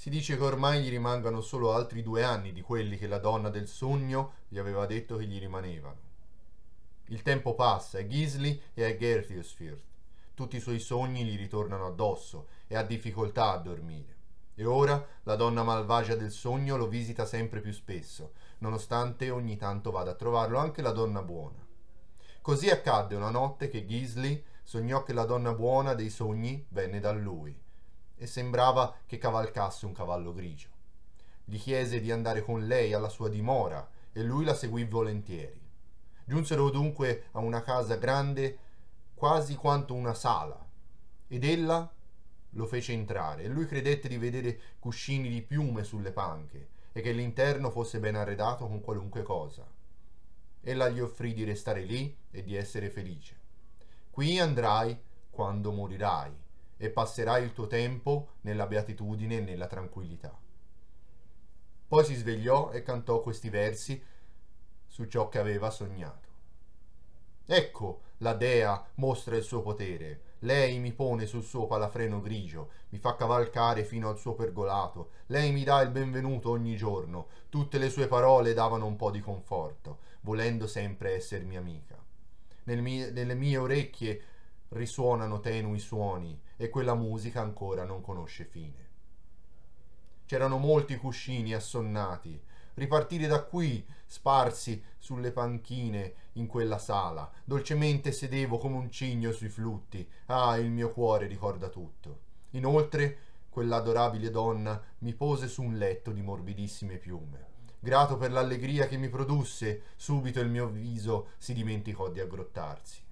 Si dice che ormai gli rimangano solo altri due anni di quelli che la donna del sogno gli aveva detto che gli rimanevano. Il tempo passa a Ghisli e a Gerthiosfirth. Tutti i suoi sogni gli ritornano addosso e ha difficoltà a dormire. E ora la donna malvagia del sogno lo visita sempre più spesso, nonostante ogni tanto vada a trovarlo anche la donna buona. Così accadde una notte che Ghisli sognò che la donna buona dei sogni venne da lui e sembrava che cavalcasse un cavallo grigio. Gli chiese di andare con lei alla sua dimora e lui la seguì volentieri. Giunsero dunque a una casa grande quasi quanto una sala ed ella lo fece entrare e lui credette di vedere cuscini di piume sulle panche e che l'interno fosse ben arredato con qualunque cosa. Ella gli offrì di restare lì e di essere felice. Qui andrai quando morirai, e passerai il tuo tempo nella beatitudine e nella tranquillità. Poi si svegliò e cantò questi versi su ciò che aveva sognato. Ecco, la dea mostra il suo potere. Lei mi pone sul suo palafreno grigio, mi fa cavalcare fino al suo pergolato. Lei mi dà il benvenuto ogni giorno. Tutte le sue parole davano un po' di conforto, volendo sempre essermi amica. Nel mie, nelle mie orecchie risuonano tenui suoni e quella musica ancora non conosce fine. C'erano molti cuscini assonnati, ripartire da qui, sparsi sulle panchine in quella sala. Dolcemente sedevo come un cigno sui flutti. Ah, il mio cuore ricorda tutto. Inoltre, quell'adorabile donna mi pose su un letto di morbidissime piume. Grato per l'allegria che mi produsse, subito il mio viso si dimenticò di aggrottarsi.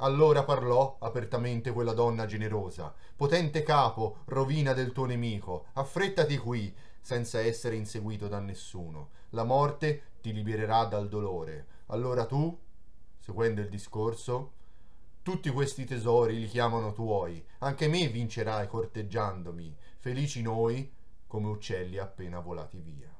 Allora parlò apertamente quella donna generosa. Potente capo, rovina del tuo nemico, affrettati qui, senza essere inseguito da nessuno. La morte ti libererà dal dolore. Allora tu, seguendo il discorso, tutti questi tesori li chiamano tuoi. Anche me vincerai corteggiandomi. Felici noi, come uccelli appena volati via.